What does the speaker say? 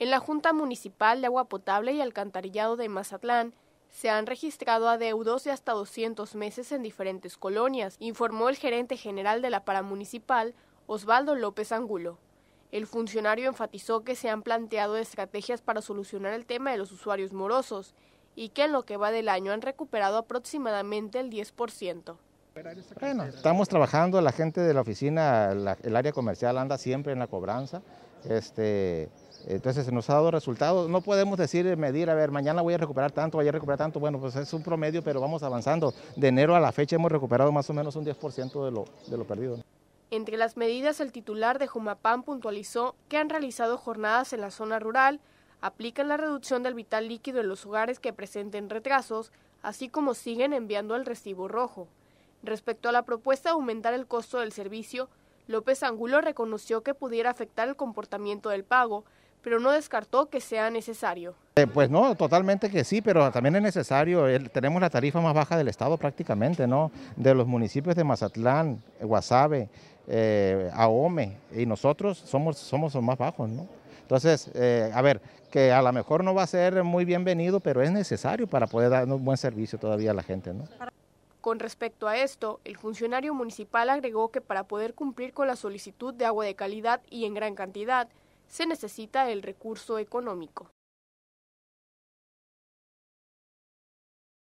En la Junta Municipal de Agua Potable y Alcantarillado de Mazatlán, se han registrado adeudos de hasta 200 meses en diferentes colonias, informó el gerente general de la paramunicipal, Osvaldo López Angulo. El funcionario enfatizó que se han planteado estrategias para solucionar el tema de los usuarios morosos y que en lo que va del año han recuperado aproximadamente el 10%. Bueno, estamos trabajando, la gente de la oficina, el área comercial anda siempre en la cobranza. Este, entonces se nos ha dado resultados. No podemos decir, eh, medir, a ver, mañana voy a recuperar tanto, voy a recuperar tanto. Bueno, pues es un promedio, pero vamos avanzando. De enero a la fecha hemos recuperado más o menos un 10% de lo, de lo perdido. Entre las medidas, el titular de Jumapán puntualizó que han realizado jornadas en la zona rural, aplican la reducción del vital líquido en los hogares que presenten retrasos, así como siguen enviando el recibo rojo. Respecto a la propuesta de aumentar el costo del servicio, López Angulo reconoció que pudiera afectar el comportamiento del pago, pero no descartó que sea necesario. Eh, pues no, totalmente que sí, pero también es necesario. tenemos la tarifa más baja del Estado prácticamente, ¿no? De los municipios de Mazatlán, Guasave, Aome, eh, Ahome, y nosotros somos, somos los más bajos, ¿no? Entonces, eh, a ver, que a lo mejor no va a ser muy bienvenido, pero es necesario para poder dar un buen servicio todavía a la gente, ¿no? Con respecto a esto, el funcionario municipal agregó que para poder cumplir con la solicitud de agua de calidad y en gran cantidad, se necesita el recurso económico.